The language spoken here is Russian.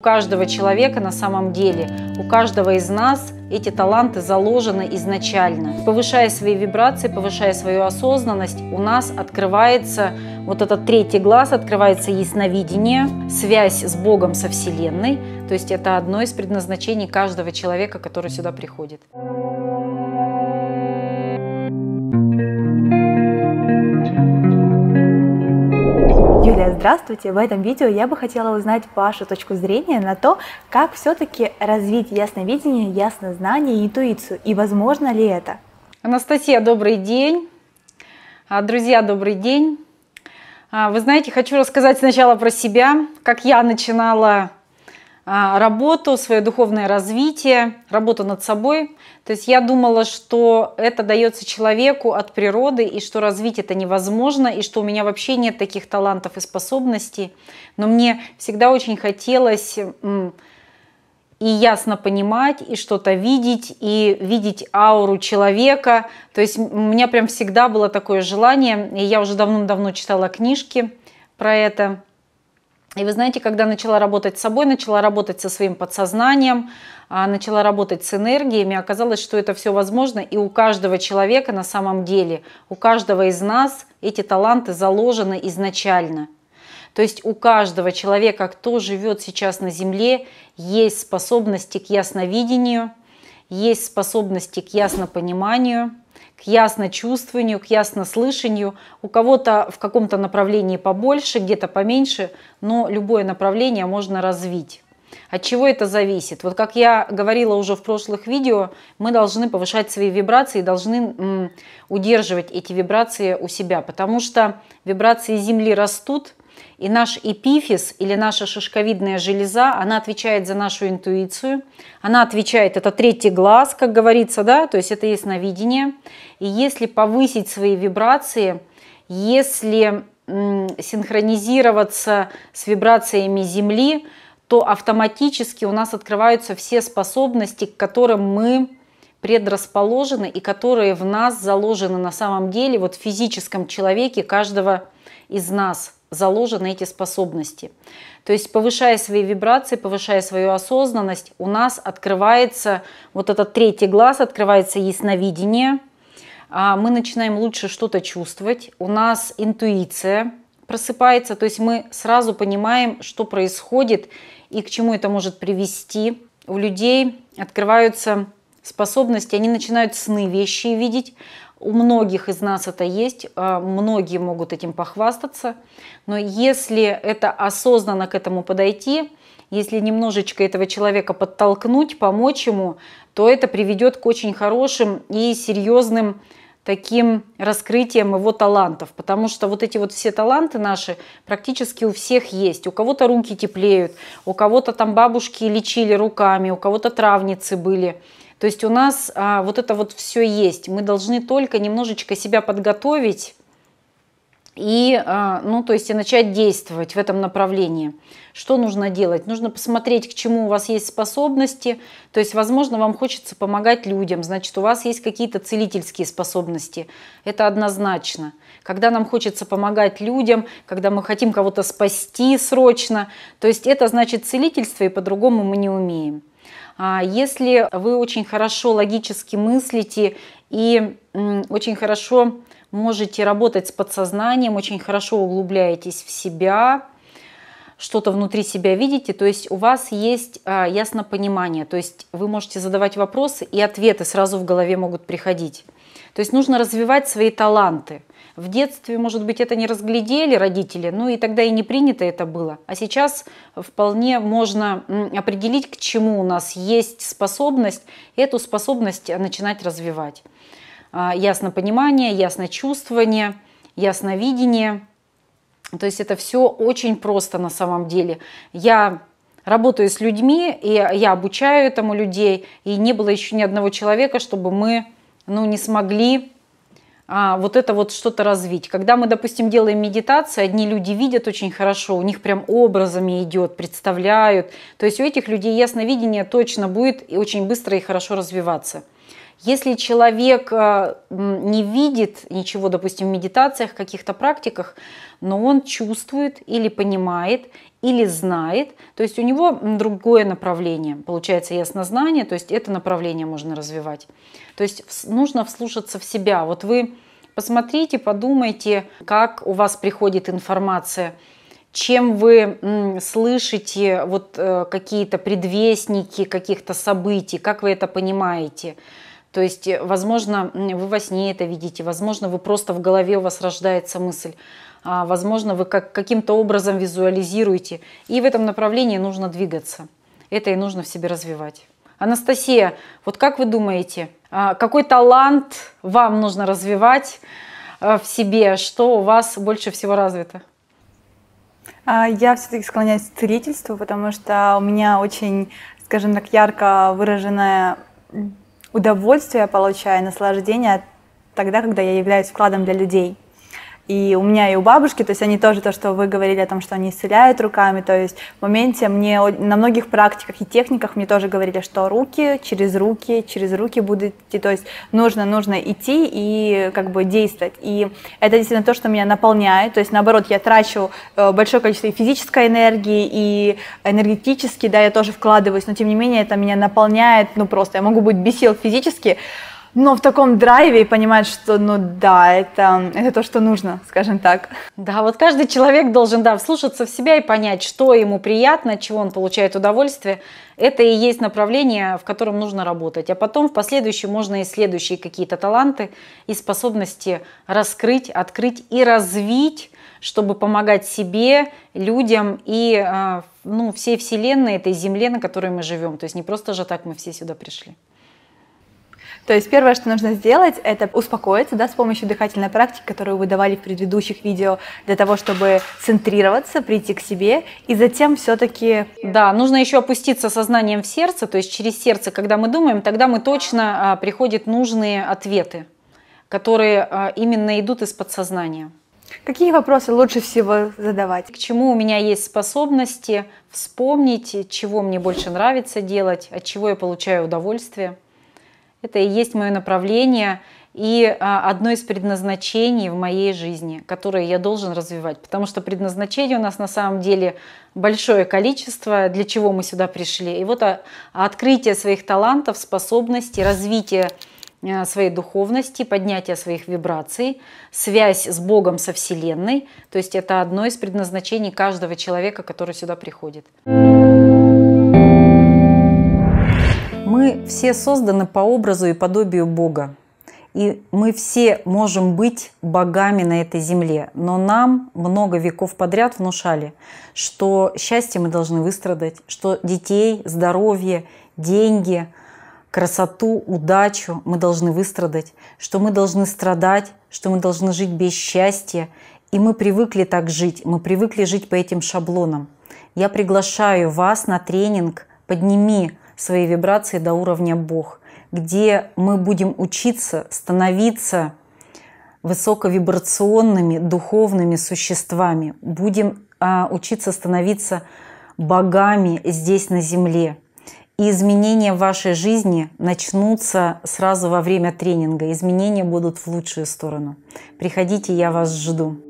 У каждого человека на самом деле, у каждого из нас эти таланты заложены изначально. Повышая свои вибрации, повышая свою осознанность, у нас открывается вот этот третий глаз, открывается ясновидение, связь с Богом, со Вселенной. То есть это одно из предназначений каждого человека, который сюда приходит. Юлия, здравствуйте! В этом видео я бы хотела узнать вашу точку зрения на то, как все-таки развить ясновидение, яснознание и интуицию, и возможно ли это? Анастасия, добрый день! А, друзья, добрый день! А, вы знаете, хочу рассказать сначала про себя, как я начинала а, работу, свое духовное развитие, работу над собой. То есть я думала, что это дается человеку от природы, и что развить это невозможно, и что у меня вообще нет таких талантов и способностей. Но мне всегда очень хотелось и ясно понимать, и что-то видеть, и видеть ауру человека. То есть у меня прям всегда было такое желание, и я уже давным-давно читала книжки про это. И вы знаете, когда начала работать с собой, начала работать со своим подсознанием, а, начала работать с энергиями, оказалось, что это все возможно, и у каждого человека на самом деле, у каждого из нас эти таланты заложены изначально. То есть у каждого человека, кто живет сейчас на Земле, есть способности к ясновидению, есть способности к яснопониманию – к ясночувствованию, к яснослышанию. У кого-то в каком-то направлении побольше, где-то поменьше, но любое направление можно развить. От чего это зависит? Вот как я говорила уже в прошлых видео, мы должны повышать свои вибрации, должны удерживать эти вибрации у себя, потому что вибрации Земли растут, и наш эпифиз или наша шишковидная железа, она отвечает за нашу интуицию. Она отвечает, это третий глаз, как говорится, да, то есть это ясновидение. И если повысить свои вибрации, если синхронизироваться с вибрациями Земли, то автоматически у нас открываются все способности, к которым мы предрасположены и которые в нас заложены на самом деле, вот в физическом человеке каждого из нас – заложены эти способности. То есть повышая свои вибрации, повышая свою осознанность, у нас открывается вот этот третий глаз, открывается ясновидение, а, мы начинаем лучше что-то чувствовать, у нас интуиция просыпается, то есть мы сразу понимаем, что происходит и к чему это может привести. У людей открываются способности, они начинают сны вещи видеть. У многих из нас это есть, а, многие могут этим похвастаться. Но если это осознанно к этому подойти, если немножечко этого человека подтолкнуть, помочь ему, то это приведет к очень хорошим и серьезным таким раскрытием его талантов, потому что вот эти вот все таланты наши практически у всех есть. У кого-то руки теплеют, у кого-то там бабушки лечили руками, у кого-то травницы были. То есть у нас а, вот это вот все есть. Мы должны только немножечко себя подготовить и, а, ну, то есть и начать действовать в этом направлении. Что нужно делать? Нужно посмотреть, к чему у вас есть способности. То есть, возможно, вам хочется помогать людям, значит, у вас есть какие-то целительские способности. Это однозначно. Когда нам хочется помогать людям, когда мы хотим кого-то спасти срочно, то есть это значит целительство, и по-другому мы не умеем. А, если вы очень хорошо логически мыслите и очень хорошо можете работать с подсознанием, очень хорошо углубляетесь в себя, что-то внутри себя видите, то есть у вас есть а, понимание, то есть вы можете задавать вопросы, и ответы сразу в голове могут приходить. То есть нужно развивать свои таланты. В детстве, может быть, это не разглядели родители, ну и тогда и не принято это было. А сейчас вполне можно определить, к чему у нас есть способность, эту способность начинать развивать. А, ясно понимание, ясно чувствование, ясно То есть это все очень просто на самом деле. Я работаю с людьми, и я обучаю этому людей, и не было еще ни одного человека, чтобы мы ну, не смогли а, вот это вот что-то развить. Когда мы, допустим, делаем медитацию, одни люди видят очень хорошо, у них прям образами идет, представляют. То есть у этих людей ясновидение точно будет и очень быстро и хорошо развиваться. Если человек э, не видит ничего, допустим, в медитациях, каких-то практиках, но он чувствует или понимает, или знает, то есть у него другое направление, получается яснознание, то есть это направление можно развивать. То есть нужно вслушаться в себя. Вот вы посмотрите, подумайте, как у вас приходит информация – чем вы слышите вот э, какие-то предвестники каких-то событий, как вы это понимаете. То есть, э, возможно, вы во сне это видите, возможно, вы просто в голове у вас рождается мысль, а, возможно, вы как, каким-то образом визуализируете. И в этом направлении нужно двигаться. Это и нужно в себе развивать. Анастасия, вот как вы думаете, а, какой талант вам нужно развивать а, в себе, что у вас больше всего развито? А, я все-таки склоняюсь к целительству, потому что у меня очень, скажем так, ярко выраженное удовольствие я получаю, наслаждение тогда, когда я являюсь вкладом для людей. И у меня и у бабушки, то есть они тоже то, что вы говорили о том, что они исцеляют руками, то есть в моменте мне на многих практиках и техниках мне тоже говорили, что руки через руки, через руки будете, то есть нужно, нужно идти и как бы действовать. И это действительно то, что меня наполняет, то есть наоборот, я трачу э, большое количество и физической энергии, и энергетически, да, я тоже вкладываюсь, но тем не менее это меня наполняет, ну просто я могу быть бесил физически, но в таком драйве и понимать, что, ну да, это, это то, что нужно, скажем так. Да, вот каждый человек должен, да, вслушаться в себя и понять, что ему приятно, чего он получает удовольствие. Это и есть направление, в котором нужно работать. А потом в последующем можно и следующие какие-то таланты и способности раскрыть, открыть и развить, чтобы помогать себе, людям и а, ну, всей вселенной, этой земле, на которой мы живем. То есть не просто же так мы все сюда пришли. То есть первое, что нужно сделать, это успокоиться да, с помощью дыхательной практики, которую вы давали в предыдущих видео, для того, чтобы центрироваться, прийти к себе, и затем все-таки... Да, нужно еще опуститься сознанием в сердце, то есть через сердце, когда мы думаем, тогда мы точно а, приходят нужные ответы, которые а, именно идут из подсознания. Какие вопросы лучше всего задавать? К чему у меня есть способности вспомнить, чего мне больше нравится делать, от чего я получаю удовольствие. Это и есть мое направление и а, одно из предназначений в моей жизни, которое я должен развивать. Потому что предназначений у нас на самом деле большое количество, для чего мы сюда пришли. И вот а, а открытие своих талантов, способностей, развитие своей духовности, поднятие своих вибраций, связь с Богом, со Вселенной. То есть это одно из предназначений каждого человека, который сюда приходит. Мы все созданы по образу и подобию Бога. И мы все можем быть богами на этой земле. Но нам много веков подряд внушали, что счастье мы должны выстрадать, что детей, здоровье, деньги, красоту, удачу мы должны выстрадать, что мы должны страдать, что мы должны жить без счастья. И мы привыкли так жить, мы привыкли жить по этим шаблонам. Я приглашаю вас на тренинг «Подними свои вибрации до уровня Бог, где мы будем учиться становиться высоковибрационными духовными существами, будем а, учиться становиться богами здесь на Земле. И изменения в вашей жизни начнутся сразу во время тренинга. Изменения будут в лучшую сторону. Приходите, я вас жду.